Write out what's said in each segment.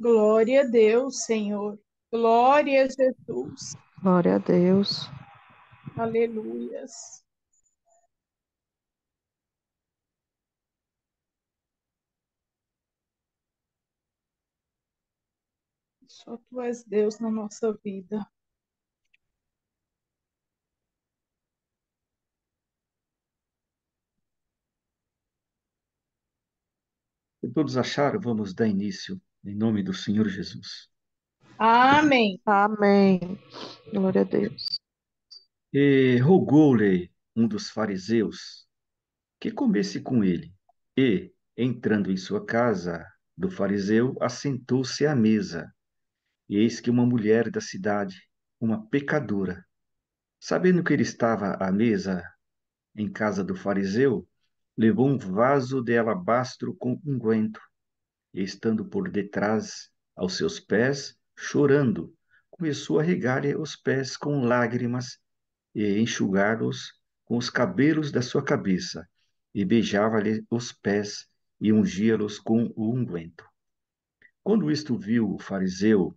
Glória a Deus, Senhor. Glória a Jesus. Glória a Deus. Aleluias. Só tu és Deus na nossa vida. E todos acharam, vamos dar início em nome do Senhor Jesus. Amém. Amém. Glória a Deus. E rogou-lhe um dos fariseus que comesse com ele. E, entrando em sua casa do fariseu, assentou-se à mesa. E eis que uma mulher da cidade, uma pecadora, sabendo que ele estava à mesa em casa do fariseu, levou um vaso de alabastro com unguento estando por detrás aos seus pés, chorando, começou a regar-lhe os pés com lágrimas e enxugá-los com os cabelos da sua cabeça, e beijava-lhe os pés e ungia-los com o unguento. Quando isto viu o fariseu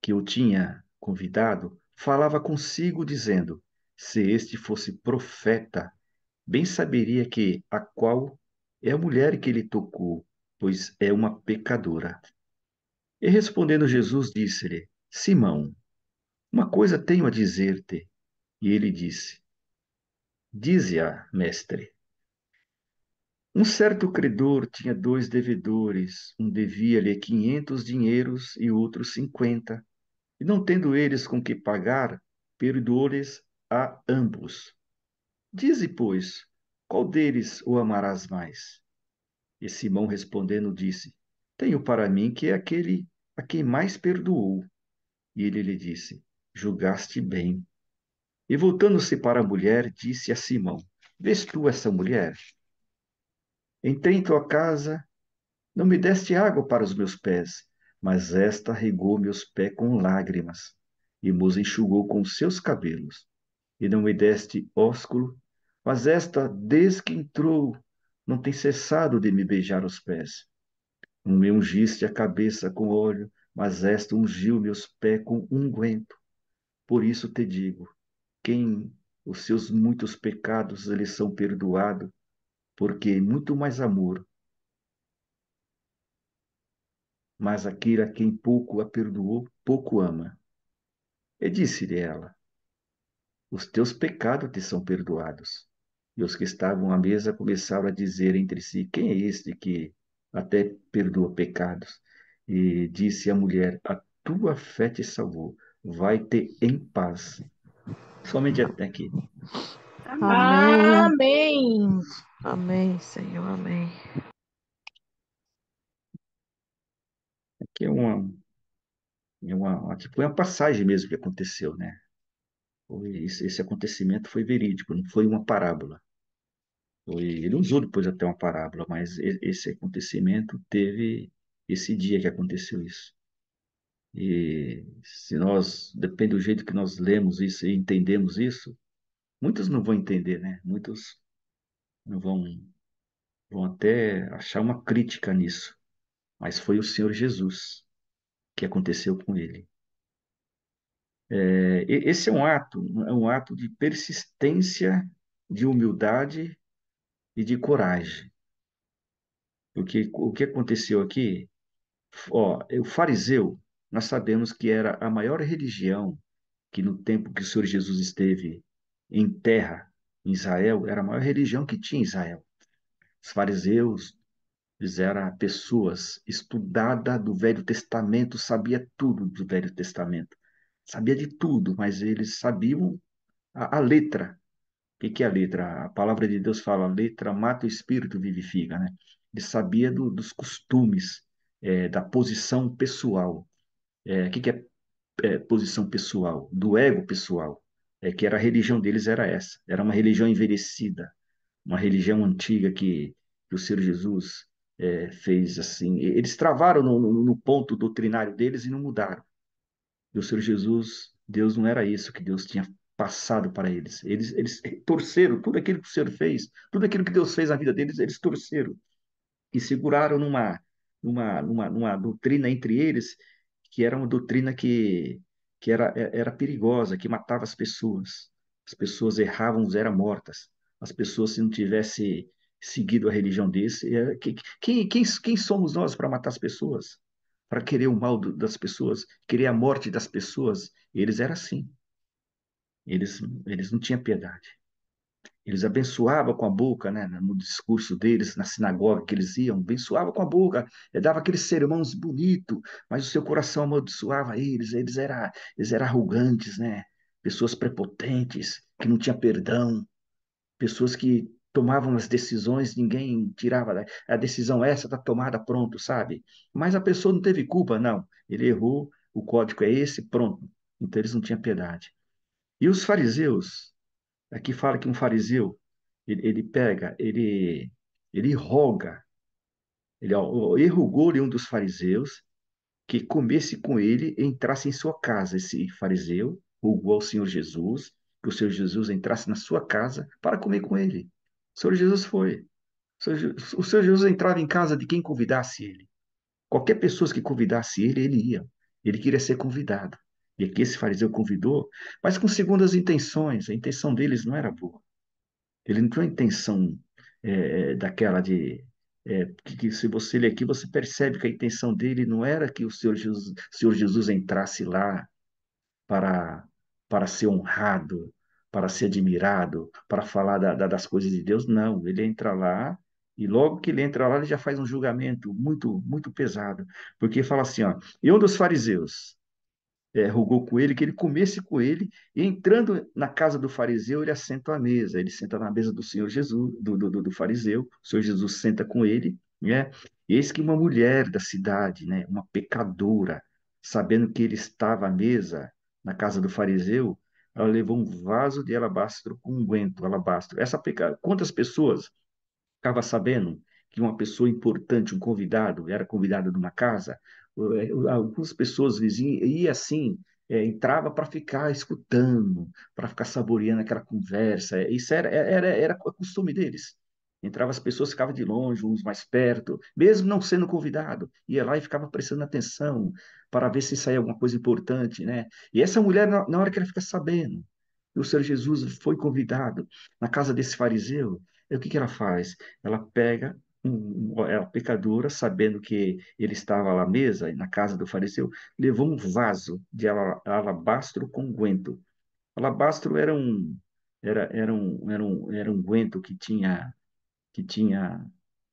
que o tinha convidado, falava consigo, dizendo: Se este fosse profeta, bem saberia que a qual é a mulher que lhe tocou, pois é uma pecadora. E respondendo Jesus, disse-lhe: Simão, uma coisa tenho a dizer-te. E ele disse: Dize-a, mestre. Um certo credor tinha dois devedores, um devia-lhe quinhentos dinheiros e outro cinquenta. E não tendo eles com que pagar, perdoou-lhes a ambos. Dize, pois, qual deles o amarás mais? E Simão respondendo disse: Tenho para mim que é aquele a quem mais perdoou. E ele lhe disse: Julgaste bem. E voltando-se para a mulher, disse a Simão: Vês tu essa mulher? Entrei em tua casa, não me deste água para os meus pés, mas esta regou meus pés com lágrimas e os enxugou com seus cabelos. E não me deste ósculo, mas esta, desde que entrou não tem cessado de me beijar os pés. Não me ungiste a cabeça com óleo, mas esta ungiu meus pés com unguento. Por isso te digo: quem os seus muitos pecados lhe são perdoados, porque é muito mais amor. Mas aquele a quem pouco a perdoou, pouco ama. E disse-lhe ela: Os teus pecados te são perdoados. E os que estavam à mesa começaram a dizer entre si: Quem é este que até perdoa pecados? E disse a mulher: A tua fé te salvou, vai-te em paz. Somente até aqui. Amém. Amém. Amém, Senhor, amém. Aqui é uma, é uma, foi uma passagem mesmo que aconteceu, né? Esse, esse acontecimento foi verídico, não foi uma parábola ele usou depois até uma parábola, mas esse acontecimento teve esse dia que aconteceu isso. E se nós, depende do jeito que nós lemos isso e entendemos isso, muitos não vão entender, né? Muitos não vão, vão até achar uma crítica nisso. Mas foi o Senhor Jesus que aconteceu com ele. É, esse é um ato, é um ato de persistência, de humildade e de coragem. Porque o que aconteceu aqui? Ó, é o fariseu, nós sabemos que era a maior religião que no tempo que o Senhor Jesus esteve em terra, em Israel, era a maior religião que tinha em Israel. Os fariseus eram pessoas estudadas do Velho Testamento, sabia tudo do Velho Testamento. Sabia de tudo, mas eles sabiam a, a letra que, que é a letra? A palavra de Deus fala, letra mata o espírito, vivifica, né? Ele sabia do, dos costumes, é, da posição pessoal. O é, que, que é, é, posição pessoal? Do ego pessoal. É que era a religião deles era essa. Era uma religião envelhecida, uma religião antiga que, que o Senhor Jesus é, fez assim. Eles travaram no, no, no ponto doutrinário deles e não mudaram. E o Senhor Jesus, Deus não era isso que Deus tinha passado para eles. Eles, eles torceram tudo aquilo que o Senhor fez, tudo aquilo que Deus fez na vida deles, eles torceram e seguraram numa, numa, numa, numa doutrina entre eles que era uma doutrina que, que era, é, era perigosa, que matava as pessoas. As pessoas erravam, eram mortas. As pessoas, se não tivesse seguido a religião desse, é, quem, quem, quem somos nós para matar as pessoas? Para querer o mal das pessoas, querer a morte das pessoas? Eles eram assim. Eles, eles não tinham piedade. Eles abençoavam com a boca, né, no discurso deles, na sinagoga que eles iam, abençoava com a boca, eh, dava aqueles sermões bonito, mas o seu coração amaldiçoava eles, eles eram eles eram arrogantes, né? pessoas prepotentes, que não tinha perdão, pessoas que tomavam as decisões, ninguém tirava né, a decisão essa está tomada, pronto, sabe? Mas a pessoa não teve culpa, não. Ele errou, o código é esse, pronto. Então eles não tinham piedade. E os fariseus, aqui fala que um fariseu, ele, ele pega, ele, ele roga, ele errugou-lhe um dos fariseus que comesse com ele e entrasse em sua casa. Esse fariseu rogou ao Senhor Jesus que o Senhor Jesus entrasse na sua casa para comer com ele. O Senhor Jesus foi. O Senhor Jesus entrava em casa de quem convidasse ele. Qualquer pessoa que convidasse ele, ele ia. Ele queria ser convidado e que esse fariseu convidou, mas com segundas intenções. A intenção deles não era boa. Ele não tinha uma intenção é, é, daquela de. É, que, que, se você ler aqui, você percebe que a intenção dele não era que o Senhor Jesus, Senhor Jesus entrasse lá para, para ser honrado, para ser admirado, para falar da, da, das coisas de Deus. Não, ele entra lá e logo que ele entra lá, ele já faz um julgamento muito, muito pesado, porque fala assim: ó, e um dos fariseus, é, rugou com ele que ele comesse com ele, e entrando na casa do fariseu, ele assenta à mesa, ele senta na mesa do Senhor Jesus, do, do, do fariseu, o Senhor Jesus senta com ele, né? E eis que uma mulher da cidade, né, uma pecadora, sabendo que ele estava à mesa na casa do fariseu, ela levou um vaso de alabastro com um alabastro. Essa pecadora, quantas pessoas ficava sabendo que uma pessoa importante, um convidado, era convidado de uma casa, algumas pessoas vizinhas, e assim, é, entrava para ficar escutando, para ficar saboreando aquela conversa. Isso era, era, era costume deles. Entrava as pessoas, ficavam de longe, uns mais perto, mesmo não sendo convidado, ia lá e ficava prestando atenção para ver se saía alguma coisa importante, né? E essa mulher, na hora que ela fica sabendo, que o Senhor Jesus foi convidado na casa desse fariseu, o que, que ela faz? Ela pega é, a pecadora, sabendo que ele estava à mesa, na casa do fariseu, levou um vaso de alabastro com guento. Alabastro era um era, era um era um era um guento que tinha que tinha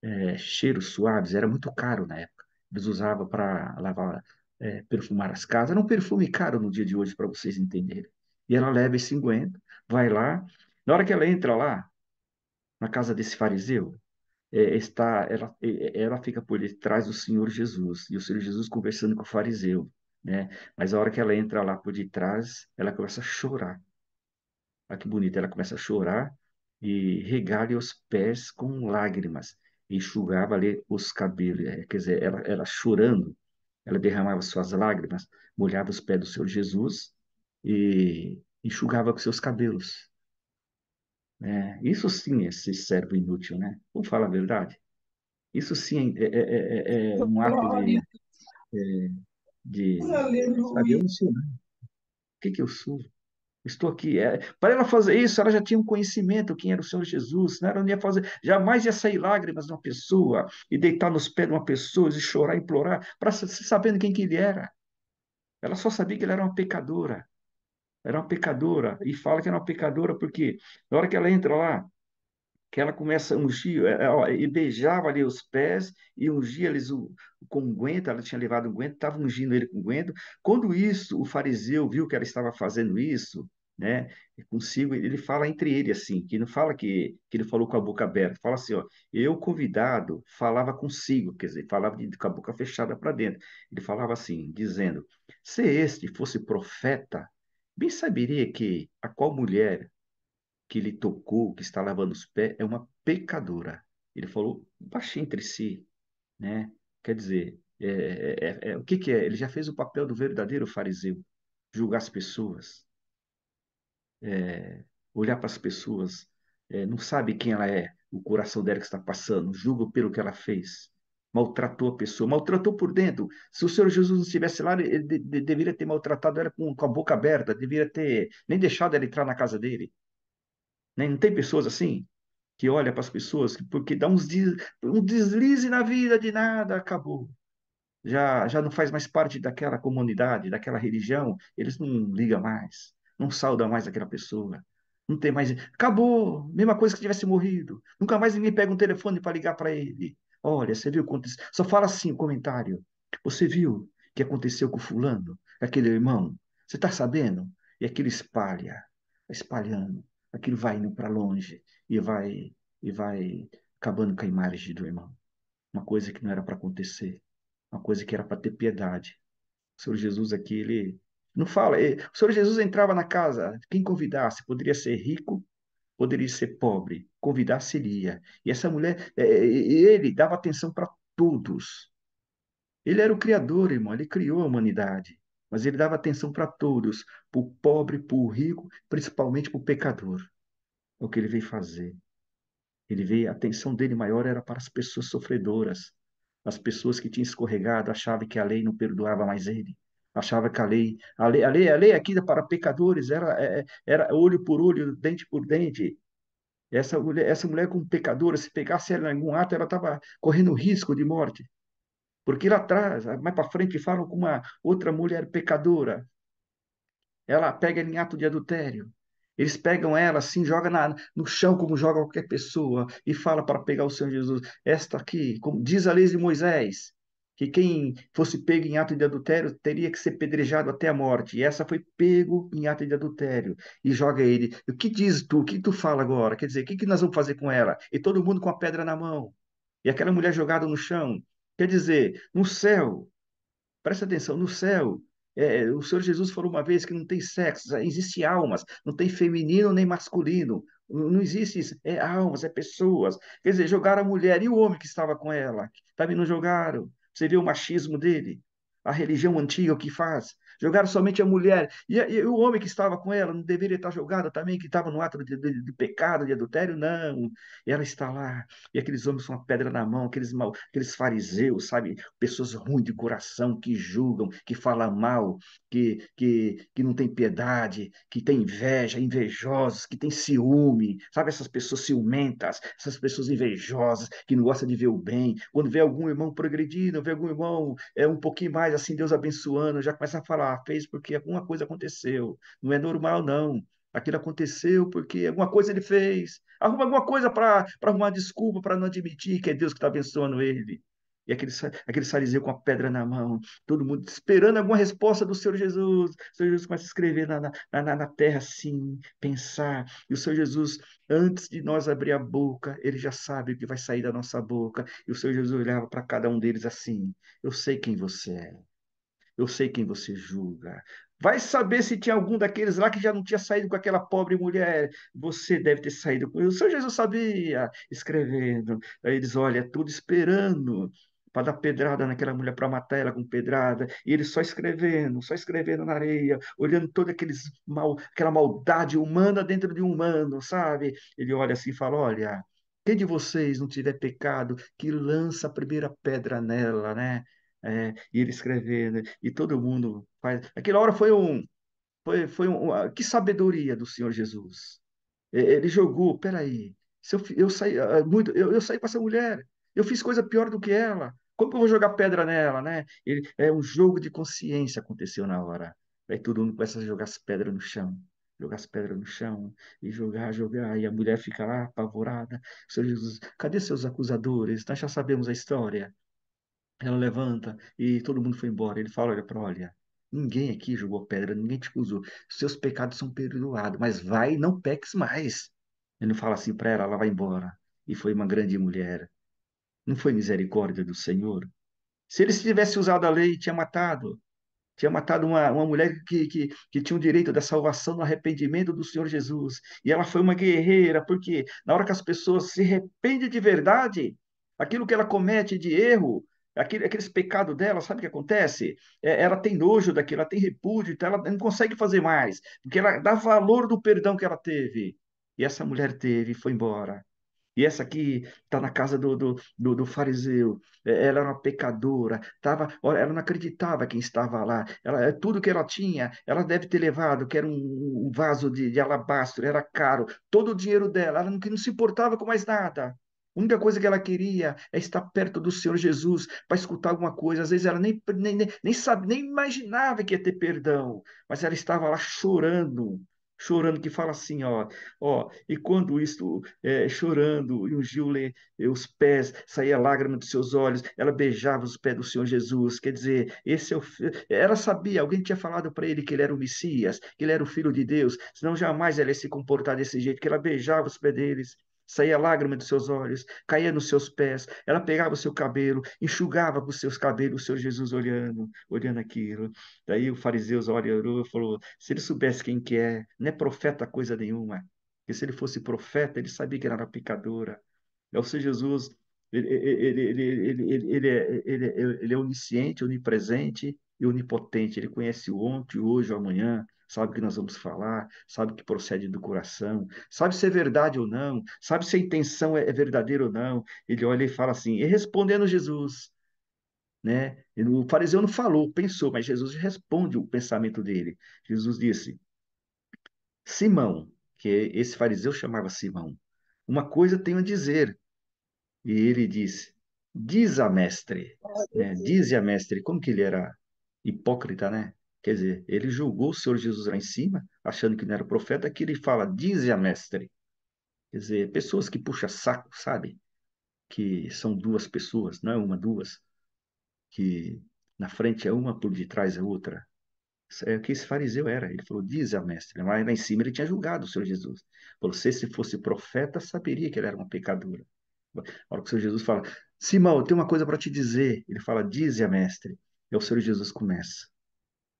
é, cheiros suaves, era muito caro na época. Eles usavam para lavar é, perfumar as casas. Era um perfume caro no dia de hoje para vocês entenderem. E ela leva esse guento, vai lá. Na hora que ela entra lá na casa desse fariseu, é, está, ela, é, é, ela fica por detrás do Senhor Jesus, e o Senhor Jesus conversando com o fariseu, né? Mas a hora que ela entra lá por detrás, ela começa a chorar. Olha ah, que bonita ela começa a chorar e regar-lhe os pés com lágrimas, enxugava ali os cabelos, é, quer dizer, ela, ela chorando, ela derramava suas lágrimas, molhava os pés do Senhor Jesus e enxugava com seus cabelos. É, isso sim é ser servo inútil, né? Vamos falar a verdade? Isso sim é, é, é um ato de, de saber O que, que eu sou? Estou aqui. para ela fazer isso, ela já tinha um conhecimento quem era o Senhor Jesus. Né? Ela não ia fazer, jamais ia sair lágrimas de uma pessoa e deitar nos pés de uma pessoa e chorar, implorar, para sabendo quem que ele era. Ela só sabia que ele era uma pecadora era uma pecadora. E fala que era uma pecadora porque na hora que ela entra lá, que ela começa a ungir, é, é, e beijava ali os pés e ungia eles o, com unguento, ela tinha levado um um estava ungindo ele com unguento. Quando isso, o fariseu viu que ela estava fazendo isso, né, consigo, ele fala entre ele assim, que não fala que, que ele falou com a boca aberta, fala assim, ó, eu convidado falava consigo, quer dizer, falava de, com a boca fechada para dentro. Ele falava assim, dizendo, se este fosse profeta, Bem saberia que a qual mulher que lhe tocou, que está lavando os pés, é uma pecadora. Ele falou baixinho entre si, né? Quer dizer, é, é, é, é, o que que é? Ele já fez o papel do verdadeiro fariseu, julgar as pessoas, é, olhar para as pessoas, é, não sabe quem ela é, o coração dela que está passando, julga pelo que ela fez maltratou a pessoa, maltratou por dentro. Se o Senhor Jesus não estivesse lá, ele de, de, deveria ter maltratado ela com, com, a boca aberta, deveria ter nem deixado ela entrar na casa dele. Não tem pessoas assim que olha para as pessoas porque dá uns des, um deslize na vida de nada, acabou. Já, já não faz mais parte daquela comunidade, daquela religião, eles não ligam mais, não saudam mais aquela pessoa, não tem mais. Acabou, mesma coisa que tivesse morrido. Nunca mais ninguém pega um telefone para ligar para ele. Olha, você viu o aconteceu? Só fala assim o comentário. Você viu o que aconteceu com fulano, aquele irmão? Você está sabendo? E aquilo espalha, tá espalhando. Aquilo vai indo para longe e vai e vai acabando com a imagem do irmão. Uma coisa que não era para acontecer, uma coisa que era para ter piedade. O Senhor Jesus aqui, ele não fala. Ele, o Senhor Jesus entrava na casa, quem convidasse, poderia ser rico, poderia ser pobre, convidar seria. E essa mulher, é, é, ele dava atenção para todos. Ele era o criador, irmão, ele criou a humanidade. Mas ele dava atenção para todos, para o pobre, para o rico, principalmente para o pecador. É o que ele veio fazer. Ele veio, a atenção dele maior era para as pessoas sofredoras, as pessoas que tinham escorregado, achavam que a lei não perdoava mais ele achava que a lei, a lei, a lei, a lei aqui para pecadores era, é, é, era olho por olho, dente por dente. Essa mulher, essa mulher como pecadora, se pegasse ela em algum ato, ela estava correndo risco de morte. Porque lá atrás, mais para frente, falam com uma outra mulher pecadora. Ela pega em ato de adultério. Eles pegam ela assim, joga na, no chão como joga qualquer pessoa e fala para pegar o Senhor Jesus. Esta aqui, como diz a lei de Moisés, que quem fosse pego em ato de adultério teria que ser pedrejado até a morte. E essa foi pego em ato de adultério. E joga ele. O que diz tu? O que tu fala agora? Quer dizer, o que, que nós vamos fazer com ela? E todo mundo com a pedra na mão. E aquela mulher jogada no chão. Quer dizer, no céu, presta atenção, no céu, é, o Senhor Jesus falou uma vez que não tem sexo, é, existe almas, não tem feminino nem masculino. Não existe isso. É almas, é pessoas. Quer dizer, jogaram a mulher e o homem que estava com ela. Também não jogaram. Você vê o machismo dele, a religião antiga o que faz, jogaram somente a mulher. E, e, o homem que estava com ela não deveria estar jogado também, que estava no ato de, de, de pecado, de adultério? Não. Ela está lá. E aqueles homens com a pedra na mão, aqueles, mal, aqueles fariseus, sabe? Pessoas ruins de coração, que julgam, que falam mal, que, que, que não tem piedade, que tem inveja, invejosos, que tem ciúme, sabe? Essas pessoas ciumentas, essas pessoas invejosas, que não gostam de ver o bem. Quando vê algum irmão progredindo, vê algum irmão é um pouquinho mais assim, Deus abençoando, já começa a falar ah, fez porque alguma coisa aconteceu. Não é normal, não. Aquilo aconteceu porque alguma coisa ele fez. Arruma alguma coisa para arrumar desculpa, para não admitir que é Deus que está abençoando ele. E aquele, aquele fariseu com a pedra na mão, todo mundo esperando alguma resposta do Senhor Jesus. O Senhor Jesus começa a escrever na, na, na, na terra assim, pensar. E o Senhor Jesus, antes de nós abrir a boca, ele já sabe o que vai sair da nossa boca. E o Senhor Jesus olhava para cada um deles assim: Eu sei quem você é. Eu sei quem você julga. Vai saber se tinha algum daqueles lá que já não tinha saído com aquela pobre mulher. Você deve ter saído com ele. O Senhor Jesus sabia, escrevendo. Aí eles, olha, é tudo esperando para dar pedrada naquela mulher, para matar ela com pedrada. E ele só escrevendo, só escrevendo na areia, olhando toda aqueles mal, aquela maldade humana dentro de um humano, sabe? Ele olha assim e fala, olha... Quem de vocês não tiver pecado, que lança a primeira pedra nela, né? é, e ele escrevendo, né? e todo mundo faz. Aquela hora foi um. Foi, foi um. Ah, que sabedoria do Senhor Jesus. Ele jogou, peraí, se eu, eu saí ah, ah, muito, eu, eu saí com essa mulher, eu fiz coisa pior do que ela. Como que eu vou jogar pedra nela, né? Ele, é um jogo de consciência aconteceu na hora. Aí todo mundo começa a jogar as pedras no chão jogar as pedras no chão e jogar, jogar, e a mulher fica lá apavorada. Senhor Jesus, cadê seus acusadores? Nós já sabemos a história. Ela levanta e todo mundo foi embora. Ele fala: Olha, olha, ninguém aqui jogou pedra, ninguém te acusou. Seus pecados são perdoados, mas vai e não peques mais. Ele não fala assim para ela: ela vai embora. E foi uma grande mulher. Não foi misericórdia do Senhor? Se ele tivesse usado a lei, tinha matado. Tinha matado uma, uma mulher que, que, que tinha o direito da salvação no arrependimento do Senhor Jesus. E ela foi uma guerreira, porque na hora que as pessoas se arrependem de verdade, aquilo que ela comete de erro, aquele, aqueles pecados dela, sabe o que acontece? É, ela tem nojo daquilo, ela tem repúdio, então ela não consegue fazer mais, porque ela dá valor do perdão que ela teve. E essa mulher teve, e foi embora. E essa aqui está na casa do, do, do, do, fariseu. É, ela era uma pecadora. Tava, ela não acreditava quem estava lá. Ela, é, tudo que ela tinha, ela deve ter levado, que era um, um vaso de, de, alabastro, era caro. Todo o dinheiro dela, ela não, não se importava com mais nada. A única coisa que ela queria é estar perto do Senhor Jesus para escutar alguma coisa. Às vezes ela nem, nem, nem, nem, sabe, nem imaginava que ia ter perdão, mas ela estava lá chorando, chorando, que fala assim, ó, ó, e quando isto, é, chorando, e ungiu-lhe os pés, saía lágrima dos seus olhos, ela beijava os pés do Senhor Jesus, quer dizer, esse é o, ela sabia, alguém tinha falado para ele que ele era o Messias, que ele era o Filho de Deus, senão jamais ela ia se comportar desse jeito, que ela beijava os pés deles, saía lágrima dos seus olhos, caía nos seus pés, ela pegava o seu cabelo, enxugava com os seus cabelos o seu Jesus olhando, olhando aquilo. Daí o fariseu olhou e falou, se ele soubesse quem que é, não é profeta coisa nenhuma, porque se ele fosse profeta, ele sabia que era uma pecadora É o seu Jesus, ele, ele, ele, ele, ele, ele, é, ele, ele é onisciente, onipresente, e onipotente. Ele conhece o ontem, o hoje, o amanhã sabe o que nós vamos falar, sabe que procede do coração, sabe se é verdade ou não, sabe se a intenção é, é verdadeira ou não. Ele olha e fala assim, e respondendo Jesus, né? O fariseu não falou, pensou, mas Jesus responde o pensamento dele. Jesus disse: Simão, que esse fariseu chamava Simão, uma coisa tenho a dizer. E ele disse: Diz a mestre, né? diz a mestre, como que ele era hipócrita, né? Quer dizer, ele julgou o Senhor Jesus lá em cima, achando que não era profeta, que ele fala, dize a mestre. Quer dizer, pessoas que puxa saco, sabe? Que são duas pessoas, não é uma, duas. Que na frente é uma, por detrás é outra. É o que esse fariseu era. Ele falou, diz a mestre. Mas lá em cima ele tinha julgado o Senhor Jesus. Falou, se fosse profeta, saberia que ele era uma pecadora. A hora que o Senhor Jesus fala, Simão, eu tenho uma coisa para te dizer. Ele fala, diz a mestre. E é o Senhor Jesus começa.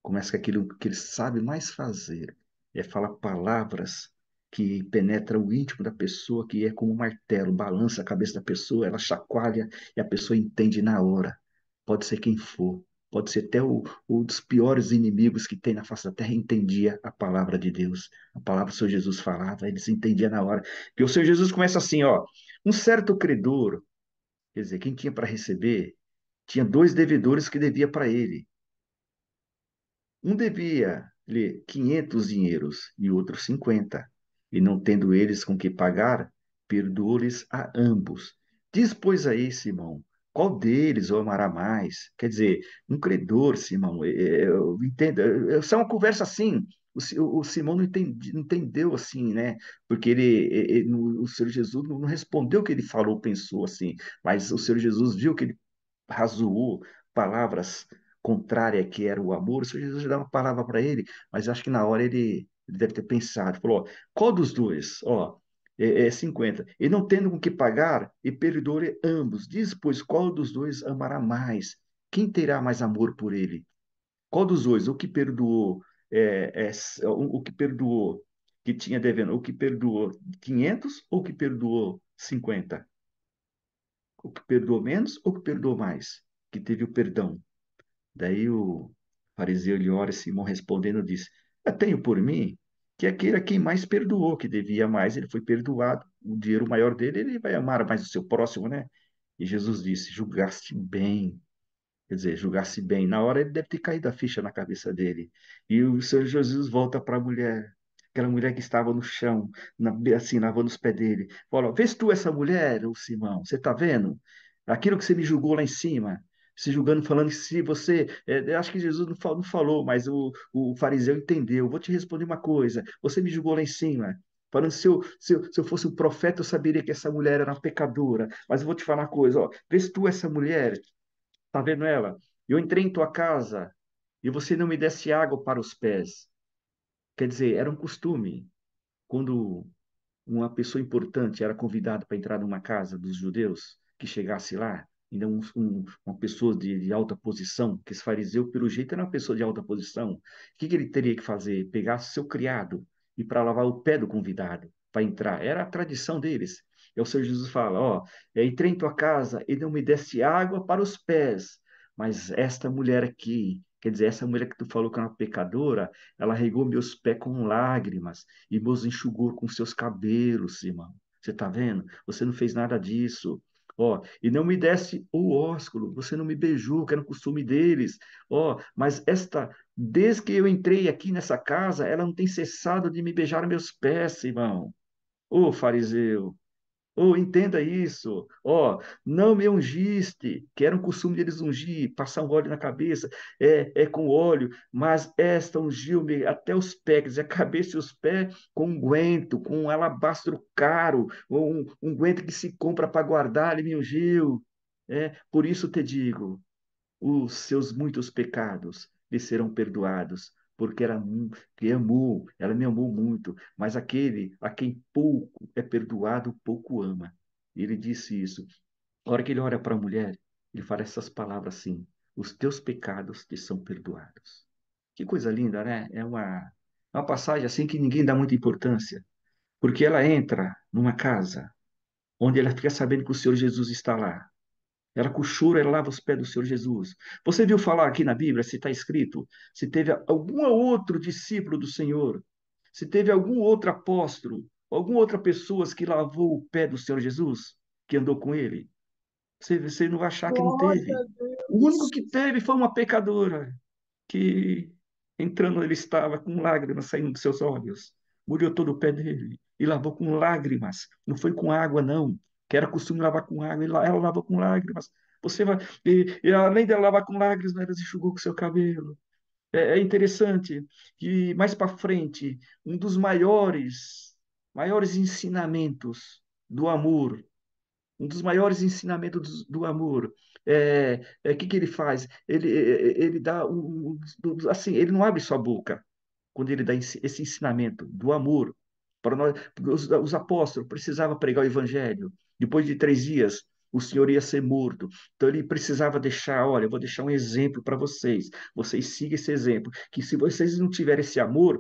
Começa com aquilo que ele sabe mais fazer, é falar palavras que penetram o íntimo da pessoa, que é como um martelo, balança a cabeça da pessoa, ela chacoalha e a pessoa entende na hora. Pode ser quem for, pode ser até o, um dos piores inimigos que tem na face da terra, entendia a palavra de Deus, a palavra do Senhor Jesus falava, eles entendiam na hora. Porque o Senhor Jesus começa assim, ó, um certo credor, quer dizer, quem tinha para receber, tinha dois devedores que devia para ele. Um devia-lhe quinhentos dinheiros e outro cinquenta. E não tendo eles com que pagar, perdoou-lhes a ambos. Diz, pois, aí, Simão, qual deles o amará mais? Quer dizer, um credor, Simão, eu entendo. Essa é uma conversa assim. O, Simão não, entendi, não, entendeu assim, né? Porque ele, ele, o Senhor Jesus não respondeu o que ele falou, pensou assim. Mas o Senhor Jesus viu que ele razoou palavras contrária que era o amor, o Senhor Jesus já dava uma palavra para ele, mas acho que na hora ele, ele deve ter pensado, falou, ó, qual dos dois? Ó, é, é 50. E não tendo com que pagar, e perdoe ambos. Diz, pois, qual dos dois amará mais? Quem terá mais amor por ele? Qual dos dois? O que perdoou, é, é, o, que perdoou que tinha devendo, o que perdoou 500 ou que perdoou 50? O que perdoou menos ou que perdoou mais? Que teve o perdão. Daí o fariseu lhe ora Simão respondendo disse: Eu tenho por mim que aquele a quem mais perdoou, que devia mais, ele foi perdoado, o dinheiro maior dele, ele vai amar mais o seu próximo, né? E Jesus disse: Julgaste bem. Quer dizer, julgasse bem. Na hora ele deve ter caído a ficha na cabeça dele. E o Senhor Jesus volta para a mulher, aquela mulher que estava no chão, na, assim, lavando os pés dele. Fala: Vês tu essa mulher, o Simão? Você está vendo? Aquilo que você me julgou lá em cima, se julgando, falando que se você. É, acho que Jesus não falou, não falou, mas o, o fariseu entendeu. Vou te responder uma coisa: você me julgou lá em cima. Falando, se eu, se, eu, se eu fosse um profeta, eu saberia que essa mulher era uma pecadora. Mas eu vou te falar uma coisa: ó, vê se tu, essa mulher, tá vendo ela? Eu entrei em tua casa e você não me desse água para os pés. Quer dizer, era um costume. Quando uma pessoa importante era convidada para entrar numa casa dos judeus, que chegasse lá, então, um, um, uma pessoa de, de, alta posição, que esse fariseu, pelo jeito, era uma pessoa de alta posição, o que, que ele teria que fazer? Pegar seu criado e para lavar o pé do convidado para entrar. Era a tradição deles. É o Senhor Jesus fala: Ó, é, entrei em tua casa e não me desse água para os pés, mas esta mulher aqui, quer dizer, essa mulher que tu falou que era é uma pecadora, ela regou meus pés com lágrimas e meus enxugou com seus cabelos, irmão. Você está vendo? Você não fez nada disso. Ó, e não me deste o ósculo, você não me beijou, que era o costume deles. Ó, mas esta, desde que eu entrei aqui nessa casa, ela não tem cessado de me beijar meus pés, irmão. Ô, fariseu, Oh, entenda isso. Ó, oh, não me ungiste, que era um costume deles ungir, passar um óleo na cabeça, é, é com óleo, mas esta ungiu-me até os pés, a cabeça e os pés com unguento, com um alabastro caro, um unguento que se compra para guardar, ele me ungiu. É, por isso te digo, os seus muitos pecados lhe serão perdoados, porque era que amou, ela me amou muito, mas aquele a quem pouco é perdoado, pouco ama. Ele disse isso. A hora que ele olha para a mulher, ele fala essas palavras assim: os teus pecados te são perdoados. Que coisa linda, né? É uma, uma passagem assim que ninguém dá muita importância, porque ela entra numa casa onde ela fica sabendo que o Senhor Jesus está lá. Ela choro, ela lava os pés do Senhor Jesus. Você viu falar aqui na Bíblia, se está escrito, se teve algum outro discípulo do Senhor, se teve algum outro apóstolo, alguma outra pessoa que lavou o pé do Senhor Jesus, que andou com ele. Você, você não vai achar que não teve. O único que teve foi uma pecadora, que entrando ele estava com lágrimas saindo dos seus olhos, molhou todo o pé dele e lavou com lágrimas. Não foi com água, não que era costume lavar com água, ela lava com lágrimas. Você vai, e, e além dela lavar com lágrimas, né, ela enxugou com seu cabelo. É, é interessante que mais para frente, um dos maiores, maiores ensinamentos do amor, um dos maiores ensinamentos do, do amor, é, é que que ele faz? Ele, é, é, ele dá um, assim, ele não abre sua boca quando ele dá esse ensinamento do amor para nós, os, os apóstolos precisavam pregar o evangelho. Depois de três dias, o Senhor ia ser morto. Então ele precisava deixar, olha, eu vou deixar um exemplo para vocês. Vocês sigam esse exemplo. Que se vocês não tiverem esse amor,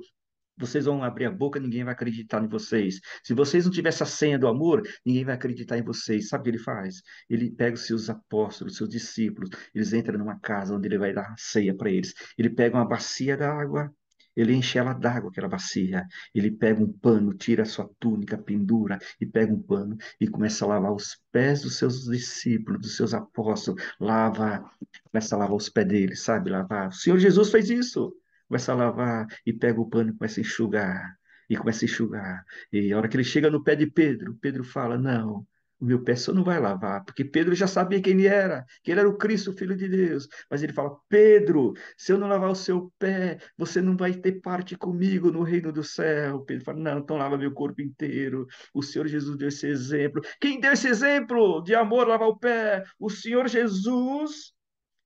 vocês vão abrir a boca, ninguém vai acreditar em vocês. Se vocês não tiverem a senha do amor, ninguém vai acreditar em vocês. Sabe o que ele faz? Ele pega os seus apóstolos, os seus discípulos, eles entram numa casa onde ele vai dar ceia para eles. Ele pega uma bacia d'água, ele enche ela d'água, aquela bacia. Ele pega um pano, tira a sua túnica, pendura e pega um pano e começa a lavar os pés dos seus discípulos, dos seus apóstolos. Lava, começa a lavar os pés dele, sabe? Lavar. O Senhor Jesus fez isso. Começa a lavar e pega o pano e começa a enxugar. E começa a enxugar. E a hora que ele chega no pé de Pedro, Pedro fala: Não, o meu pé só não vai lavar, porque Pedro já sabia quem ele era, que ele era o Cristo, o Filho de Deus. Mas ele fala: Pedro, se eu não lavar o seu pé, você não vai ter parte comigo no reino do céu. Pedro fala: Não, então lava meu corpo inteiro. O Senhor Jesus deu esse exemplo. Quem deu esse exemplo de amor lavar o pé? O Senhor Jesus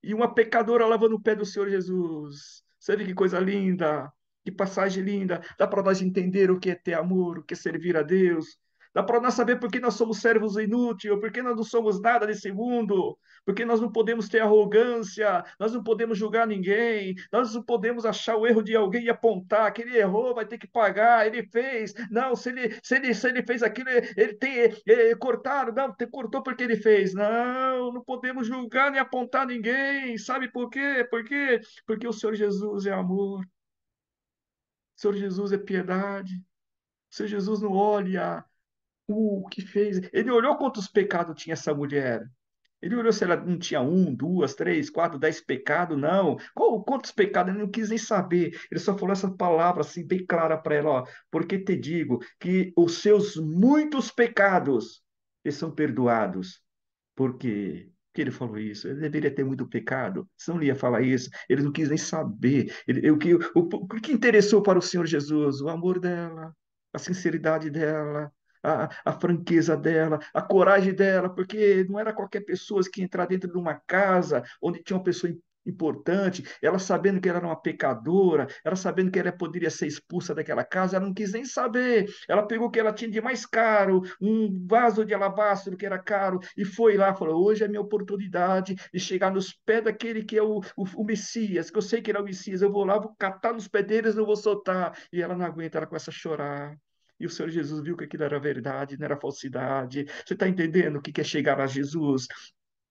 e uma pecadora lavando o pé do Senhor Jesus. Você vê que coisa linda, que passagem linda. Dá para nós entender o que é ter amor, o que é servir a Deus Dá para nós saber por que nós somos servos inúteis, por que nós não somos nada nesse mundo, por que nós não podemos ter arrogância, nós não podemos julgar ninguém, nós não podemos achar o erro de alguém e apontar que ele errou, vai ter que pagar, ele fez. Não, se ele, se ele, se ele fez aquilo, ele, tem ele, cortaram, não, cortou porque ele fez. Não, não podemos julgar nem apontar ninguém. Sabe por quê? Por quê? Porque o Senhor Jesus é amor. O Senhor Jesus é piedade. O Senhor Jesus não olha o que fez. Ele olhou quantos pecados tinha essa mulher. Ele olhou se ela não tinha um, duas, três, quatro, dez pecados, não. Qual, quantos pecados? Ele não quis nem saber. Ele só falou essa palavra assim, bem clara para ela: ó, porque te digo que os seus muitos pecados eles são perdoados. Porque que ele falou isso? Ele deveria ter muito pecado, senão não ia falar isso. Ele não quis nem saber. Ele, que, o, o que interessou para o Senhor Jesus? O amor dela, a sinceridade dela, a, a franqueza dela, a coragem dela, porque não era qualquer pessoa que entrar dentro de uma casa onde tinha uma pessoa importante, ela sabendo que ela era uma pecadora, ela sabendo que ela poderia ser expulsa daquela casa, ela não quis nem saber. Ela pegou o que ela tinha de mais caro, um vaso de alabastro que era caro, e foi lá, falou: hoje é minha oportunidade de chegar nos pés daquele que é o, o, o Messias, que eu sei que ele é o Messias, eu vou lá, vou catar nos pés deles, não vou soltar. E ela não aguenta, ela começa a chorar. E o Senhor Jesus viu que aquilo era verdade, não era falsidade. Você está entendendo o que é chegar a Jesus?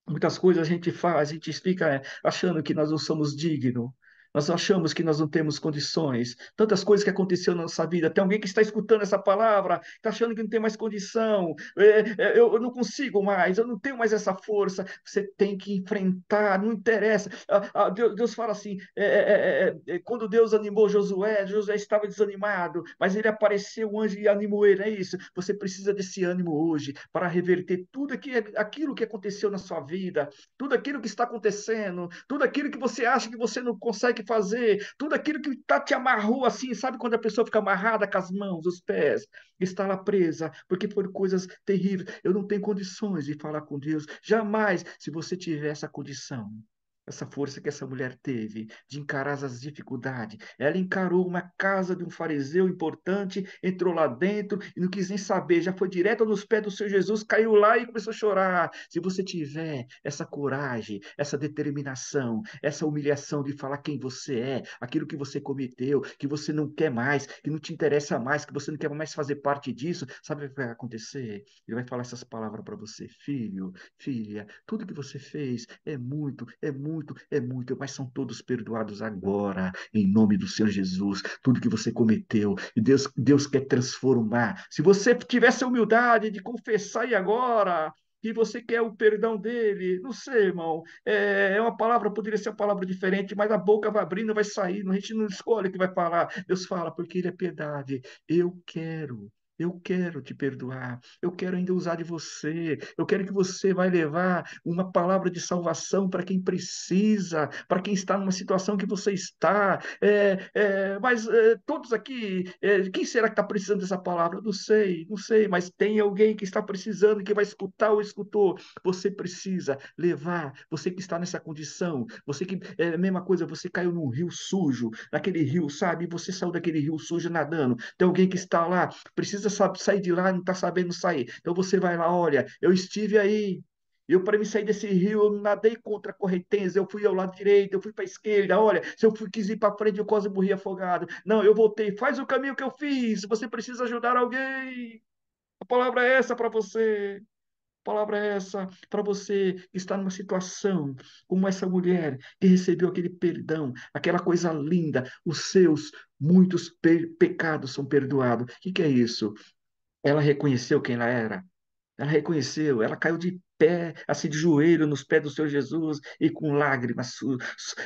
Muitas coisas a gente faz, a gente fica é, achando que nós não somos dignos nós achamos que nós não temos condições, tantas coisas que aconteceram na nossa vida. Tem alguém que está escutando essa palavra, está achando que não tem mais condição, é, é, eu, eu não consigo mais, eu não tenho mais essa força. Você tem que enfrentar, não interessa. Ah, ah, Deus, Deus, fala assim: é, é, é, é, quando Deus animou Josué, Josué estava desanimado, mas ele apareceu, o anjo, e animou ele. É isso, você precisa desse ânimo hoje para reverter tudo que, aquilo que aconteceu na sua vida, tudo aquilo que está acontecendo, tudo aquilo que você acha que você não consegue que fazer, tudo aquilo que tá, te amarrou assim, sabe quando a pessoa fica amarrada com as mãos, os pés, está lá presa, porque foram coisas terríveis. Eu não tenho condições de falar com Deus, jamais, se você tiver essa condição essa força que essa mulher teve de encarar as dificuldades. Ela encarou uma casa de um fariseu importante, entrou lá dentro e não quis nem saber, já foi direto nos pés do seu Jesus, caiu lá e começou a chorar. Se você tiver essa coragem, essa determinação, essa humilhação de falar quem você é, aquilo que você cometeu, que você não quer mais, que não te interessa mais, que você não quer mais fazer parte disso, sabe o que vai acontecer? Ele vai falar essas palavras para você, filho, filha, tudo que você fez é muito, é muito muito, é muito, mas são todos perdoados agora, em nome do Senhor Jesus, tudo que você cometeu. E Deus, Deus quer transformar. Se você tivesse a humildade de confessar e agora, que você quer o perdão dele. Não sei, irmão. É, é, uma palavra, poderia ser uma palavra diferente, mas a boca vai abrindo, vai saindo. A gente não escolhe o que vai falar. Deus fala, porque ele é piedade. Eu quero eu quero te perdoar, eu quero ainda usar de você, eu quero que você vai levar uma palavra de salvação para quem precisa, para quem está numa situação que você está. É, é, mas é, todos aqui, é, quem será que está precisando dessa palavra? Não sei, não sei, mas tem alguém que está precisando, que vai escutar ou escutou. Você precisa levar, você que está nessa condição, você que, é a mesma coisa, você caiu num rio sujo, naquele rio, sabe? Você saiu daquele rio sujo nadando. Tem alguém que está lá, precisa sabe sair de lá e não está sabendo sair. Então você vai lá, olha, eu estive aí, eu, para me sair desse rio, eu nadei contra a correnteza, eu fui ao lado direito, eu fui para a esquerda, olha, se eu fui, quis ir para frente, eu quase morri afogado. Não, eu voltei, faz o caminho que eu fiz, você precisa ajudar alguém. A palavra é essa para você. Palavra é essa para você que está numa situação como essa mulher que recebeu aquele perdão, aquela coisa linda, os seus muitos pecados são perdoados. O que, que é isso? Ela reconheceu quem ela era. Ela reconheceu, ela caiu de pé, assim de joelho nos pés do Senhor Jesus e com lágrimas.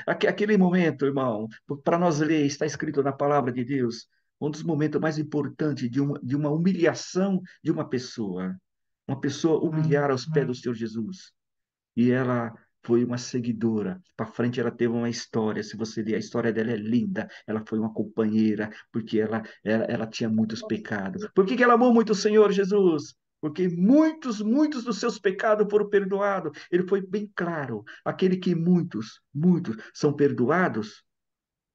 Aquele momento, irmão, para nós ler, está escrito na palavra de Deus, um dos momentos mais importantes de uma, de uma humilhação de uma pessoa uma pessoa humilhar aos pés do Senhor Jesus. E ela foi uma seguidora. Para frente ela teve uma história. Se você ler a história dela é linda. Ela foi uma companheira porque ela ela, ela tinha muitos pecados. Por que, que ela amou muito o Senhor Jesus? Porque muitos, muitos dos seus pecados foram perdoados. Ele foi bem claro. Aquele que muitos, muitos são perdoados,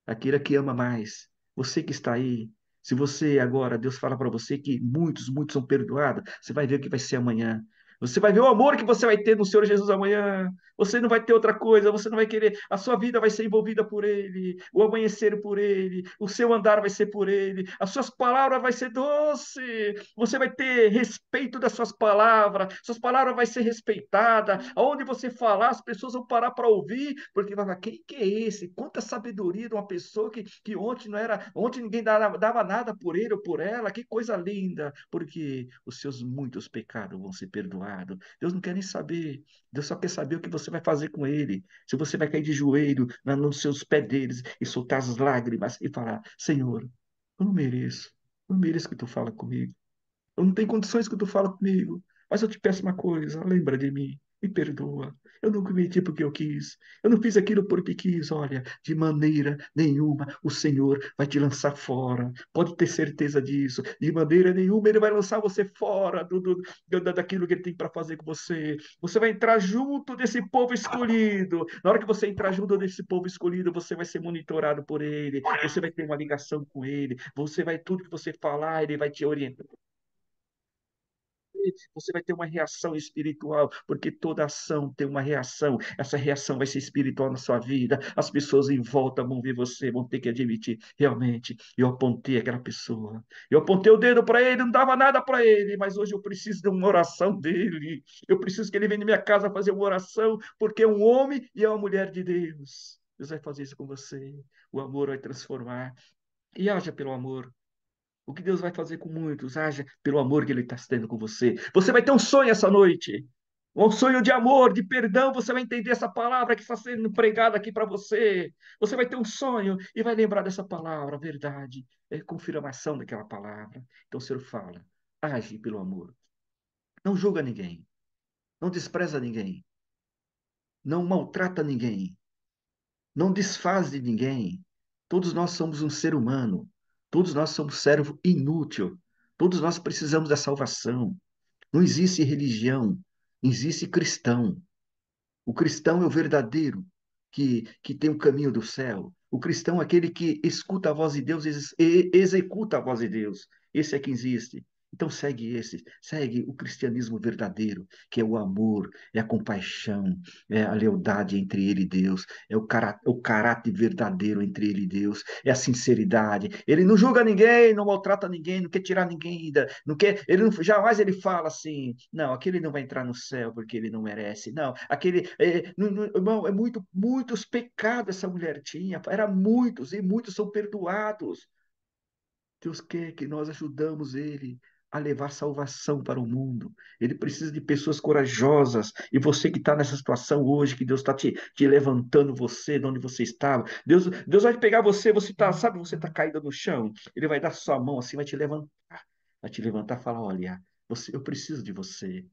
aquele é que ama mais. Você que está aí, se você agora, Deus fala para você que muitos, muitos são perdoados, você vai ver o que vai ser amanhã. Você vai ver o amor que você vai ter no Senhor Jesus amanhã. Você não vai ter outra coisa, você não vai querer. A sua vida vai ser envolvida por Ele, o amanhecer por Ele, o seu andar vai ser por Ele, as suas palavras vai ser doce. Você vai ter respeito das suas palavras, suas palavras vai ser respeitada. Aonde você falar, as pessoas vão parar para ouvir, porque vai falar, quem que é esse? Quanta sabedoria de uma pessoa que, que ontem não era, ontem ninguém dava, dava nada por ele ou por ela. Que coisa linda, porque os seus muitos pecados vão ser perdoados amado. Deus não quer nem saber. Deus só quer saber o que você vai fazer com ele. Se você vai cair de joelho nos seus pés deles e soltar as lágrimas e falar: Senhor, eu não mereço. Eu não mereço que tu fala comigo. Eu não tenho condições que tu fala comigo. Mas eu te peço uma coisa: lembra de mim me perdoa. Eu nunca cometi porque eu quis. Eu não fiz aquilo porque quis. Olha, de maneira nenhuma o Senhor vai te lançar fora. Pode ter certeza disso. De maneira nenhuma ele vai lançar você fora do, do daquilo que ele tem para fazer com você. Você vai entrar junto desse povo escolhido. Na hora que você entrar junto desse povo escolhido, você vai ser monitorado por ele. Você vai ter uma ligação com ele. Você vai tudo que você falar, ele vai te orientar você vai ter uma reação espiritual, porque toda ação tem uma reação. Essa reação vai ser espiritual na sua vida. As pessoas em volta vão ver você, vão ter que admitir. Realmente, eu apontei aquela pessoa. Eu apontei o dedo para ele, não dava nada para ele, mas hoje eu preciso de uma oração dele. Eu preciso que ele venha na minha casa fazer uma oração, porque é um homem e é uma mulher de Deus. Deus vai fazer isso com você. O amor vai transformar. E haja pelo amor. O que Deus vai fazer com muitos? Haja pelo amor que Ele está tendo com você. Você vai ter um sonho essa noite. Um sonho de amor, de perdão. Você vai entender essa palavra que está sendo pregada aqui para você. Você vai ter um sonho e vai lembrar dessa palavra, verdade. É confirmação daquela palavra. Então o Senhor fala: age pelo amor. Não julga ninguém. Não despreza ninguém. Não maltrata ninguém. Não desfaz de ninguém. Todos nós somos um ser humano. Todos nós somos servo inútil. Todos nós precisamos da salvação. Não existe religião, existe cristão. O cristão é o verdadeiro, que, que tem o caminho do céu. O cristão é aquele que escuta a voz de Deus e executa a voz de Deus. Esse é que existe. Então segue esse, segue o cristianismo verdadeiro, que é o amor, é a compaixão, é a lealdade entre ele e Deus, é o, cará o caráter verdadeiro entre ele e Deus, é a sinceridade. Ele não julga ninguém, não maltrata ninguém, não quer tirar ninguém ainda, não quer, ele não, jamais ele fala assim, não, aquele não vai entrar no céu porque ele não merece, não, aquele, é, não, não, irmão, é muito, muitos pecados essa mulher tinha, era muitos e muitos são perdoados. Deus quer que nós ajudamos ele a levar salvação para o mundo. Ele precisa de pessoas corajosas. E você que está nessa situação hoje, que Deus está te, te levantando você de onde você estava. Deus, Deus vai pegar você, você está sabe, você está caída no chão. Ele vai dar sua mão assim, vai te levantar. Vai te levantar e falar: olha, você, eu preciso de você.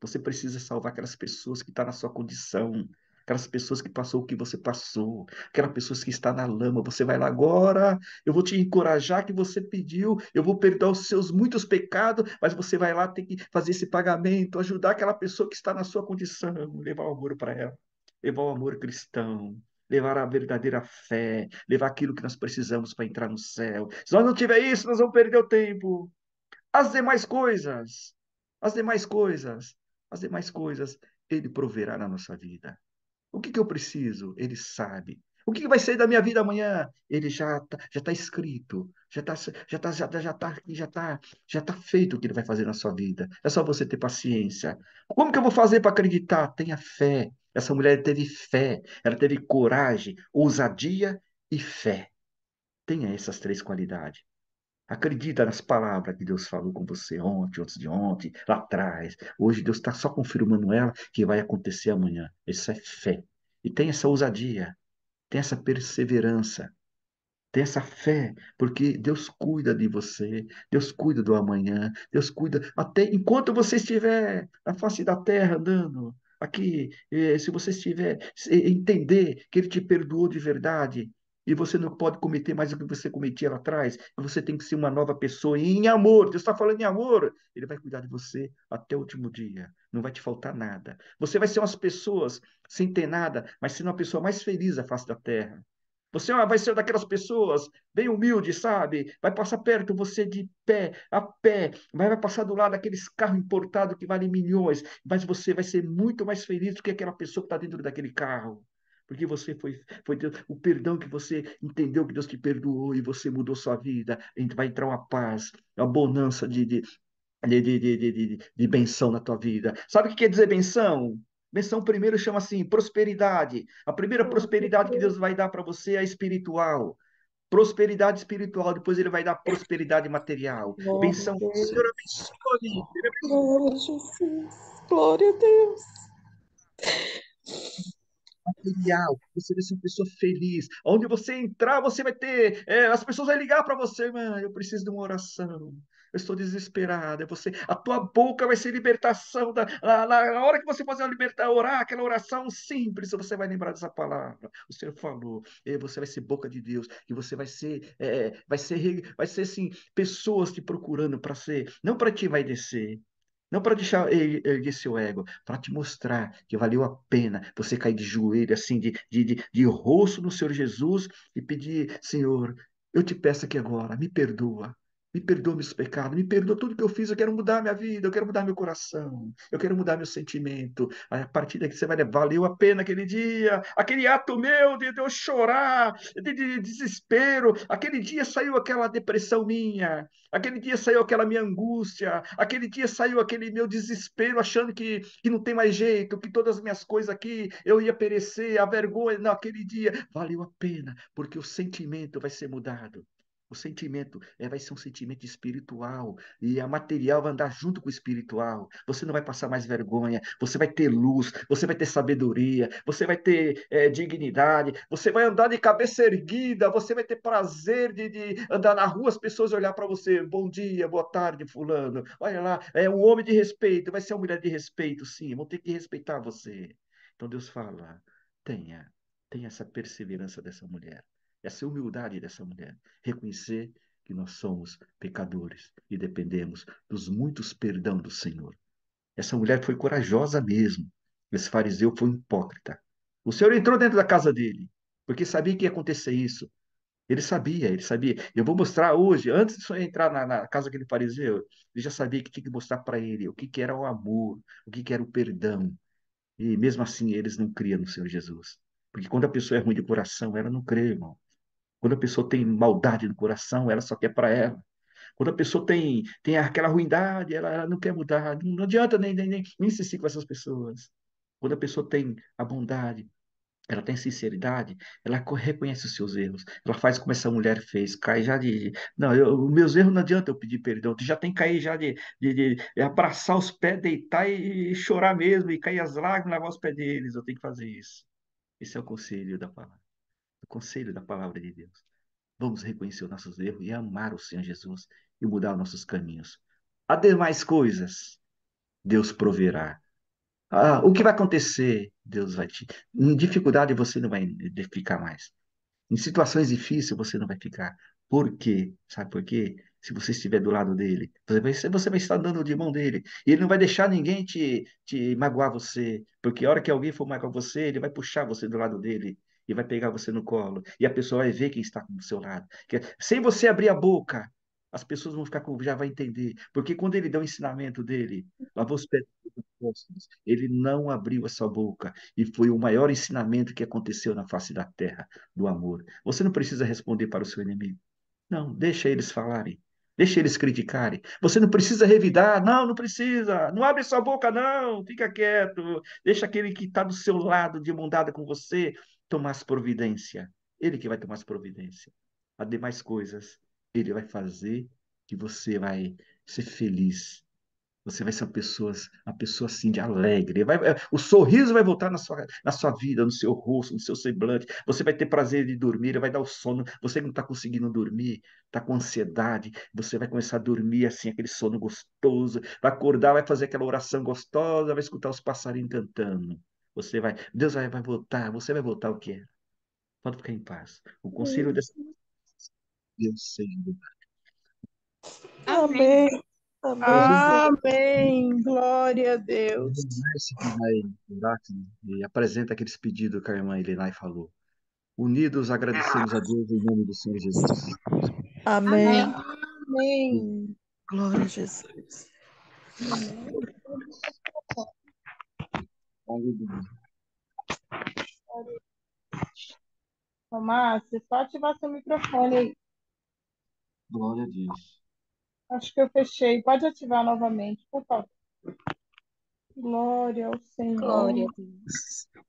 Você precisa salvar aquelas pessoas que estão tá na sua condição aquelas pessoas que passou o que você passou, aquelas pessoas que está na lama, você vai lá agora, eu vou te encorajar que você pediu, eu vou perdoar os seus muitos pecados, mas você vai lá ter que fazer esse pagamento, ajudar aquela pessoa que está na sua condição, levar o amor para ela, levar o amor cristão, levar a verdadeira fé, levar aquilo que nós precisamos para entrar no céu. Se nós não tiver isso, nós vamos perder o tempo. As demais coisas, as demais coisas, as demais coisas, Ele proverá na nossa vida. O que, que eu preciso? Ele sabe. O que, que vai ser da minha vida amanhã? Ele já tá, já está escrito, já está já tá, já tá, já tá, já tá, já tá feito o que ele vai fazer na sua vida. É só você ter paciência. Como que eu vou fazer para acreditar? Tenha fé. Essa mulher teve fé, ela teve coragem, ousadia e fé. Tenha essas três qualidades. Acredita nas palavras que Deus falou com você ontem, antes de ontem, lá atrás. Hoje Deus está só confirmando ela que vai acontecer amanhã. Isso é fé. E tem essa ousadia, tem essa perseverança, tem essa fé, porque Deus cuida de você, Deus cuida do amanhã, Deus cuida até enquanto você estiver na face da terra andando. Aqui, eh, se você estiver, eh, entender que Ele te perdoou de verdade, e você não pode cometer mais o que você cometia lá atrás. Você tem que ser uma nova pessoa. E em amor, Deus está falando em amor. Ele vai cuidar de você até o último dia. Não vai te faltar nada. Você vai ser umas pessoas sem ter nada, mas sendo uma pessoa mais feliz à face da terra. Você vai ser daquelas pessoas bem humilde, sabe? Vai passar perto você de pé a pé, mas vai passar do lado daqueles carros importados que valem milhões, mas você vai ser muito mais feliz do que aquela pessoa que está dentro daquele carro. Porque você foi, foi Deus, o perdão que você entendeu que Deus te perdoou e você mudou sua vida, vai entrar uma paz, uma bonança de, de, de, de, de, de benção na tua vida. Sabe o que quer dizer benção? Benção primeiro chama assim prosperidade. A primeira prosperidade que Deus vai dar para você é espiritual. Prosperidade espiritual, depois ele vai dar prosperidade material. Glória benção, Senhor, abençoe. Glória a Jesus Glória a Deus material, você vai ser uma pessoa feliz. Onde você entrar, você vai ter. É, as pessoas vão ligar para você, mano, eu preciso de uma oração. Eu estou desesperada. Você, a tua boca vai ser libertação. Da, na, na hora que você fazer uma libertação, orar, aquela oração simples, você vai lembrar dessa palavra. O Senhor falou. E é, você vai ser boca de Deus. E você vai ser, é, vai ser, vai ser assim, pessoas te procurando para ser, não para te vai descer, não para deixar erguer seu ego, para te mostrar que valeu a pena você cair de joelho, assim, de, de, de, de rosto no Senhor Jesus e pedir, Senhor, eu te peço aqui agora, me perdoa, me perdoa meus pecados, me perdoa tudo que eu fiz, eu quero mudar minha vida, eu quero mudar meu coração, eu quero mudar meu sentimento. A partir daqui você vai levar, valeu a pena aquele dia, aquele ato meu de, de eu chorar, de, de desespero, aquele dia saiu aquela depressão minha, aquele dia saiu aquela minha angústia, aquele dia saiu aquele meu desespero, achando que, que não tem mais jeito, que todas as minhas coisas aqui eu ia perecer, a vergonha, aquele dia, valeu a pena, porque o sentimento vai ser mudado. O sentimento é, vai ser um sentimento espiritual. E a material vai andar junto com o espiritual. Você não vai passar mais vergonha. Você vai ter luz. Você vai ter sabedoria. Você vai ter é, dignidade. Você vai andar de cabeça erguida. Você vai ter prazer de, de andar na rua, as pessoas olhar para você. Bom dia, boa tarde, Fulano. Olha lá, é um homem de respeito. Vai ser uma mulher de respeito, sim. Vão ter que respeitar você. Então Deus fala: tenha, tenha essa perseverança dessa mulher essa humildade dessa mulher, reconhecer que nós somos pecadores e dependemos dos muitos perdão do Senhor. Essa mulher foi corajosa mesmo. Esse fariseu foi hipócrita. O Senhor entrou dentro da casa dele, porque sabia que ia acontecer isso. Ele sabia, ele sabia. Eu vou mostrar hoje, antes de entrar na, na casa daquele fariseu, ele já sabia que tinha que mostrar para ele o que, que era o amor, o que, que era o perdão. E mesmo assim, eles não criam no Senhor Jesus. Porque quando a pessoa é ruim de coração, ela não crê, irmão. Quando a pessoa tem maldade no coração, ela só quer para ela. Quando a pessoa tem, tem aquela ruindade, ela, ela não quer mudar. Não, não adianta nem, nem, nem, nem insistir com essas pessoas. Quando a pessoa tem a bondade, ela tem sinceridade, ela reconhece os seus erros. Ela faz como essa mulher fez, cai já de. Não, eu, meus erros não adianta eu pedir perdão. Tu já tem que cair já de, de, de abraçar os pés, deitar e, e, chorar mesmo, e cair as lágrimas, lavar os pés deles. Eu tenho que fazer isso. Esse é o conselho da palavra conselho da palavra de Deus. Vamos reconhecer os nossos erros e amar o Senhor Jesus e mudar os nossos caminhos. As demais coisas, Deus proverá. Ah, o que vai acontecer? Deus vai te. Em dificuldade você não vai ficar mais. Em situações difíceis você não vai ficar. Por quê? Sabe por quê? Se você estiver do lado dele, você vai, estar dando de mão dele. E ele não vai deixar ninguém te, te magoar você. Porque a hora que alguém for magoar você, ele vai puxar você do lado dele e vai pegar você no colo. E a pessoa vai ver quem está do seu lado. É, sem você abrir a boca, as pessoas vão ficar com, já vai entender. Porque quando ele dá o ensinamento dele, lavou os pés ele não abriu a sua boca. E foi o maior ensinamento que aconteceu na face da terra, do amor. Você não precisa responder para o seu inimigo. Não, deixa eles falarem. Deixa eles criticarem. Você não precisa revidar. Não, não precisa. Não abre sua boca, não. Fica quieto. Deixa aquele que está do seu lado, de mão dada com você, tomar as providências. Ele que vai tomar as providências. As demais coisas, ele vai fazer que você vai ser feliz. Você vai ser uma pessoa, uma pessoa assim de alegre. Vai, é, o sorriso vai voltar na sua, na sua vida, no seu rosto, no seu semblante. Você vai ter prazer de dormir, vai dar o sono. Você não está conseguindo dormir, está com ansiedade. Você vai começar a dormir assim, aquele sono gostoso. Vai acordar, vai fazer aquela oração gostosa, vai escutar os passarinhos cantando. Você vai, Deus vai, vai voltar, você vai voltar o que era. Pode ficar em paz. O conselho dessa. Deus Senhor. Amém. Amém. Amém. Glória a Deus. É e apresenta aqueles pedidos que a irmã Elenai falou. Unidos agradecemos a Deus em nome do Senhor Jesus. Amém. Amém. Amém. Glória a Jesus. Amém. Tomás, se só ativar seu microfone aí. Glória a Deus. Acho que eu fechei. Pode ativar novamente, por favor. Glória ao Senhor. Glória a Deus.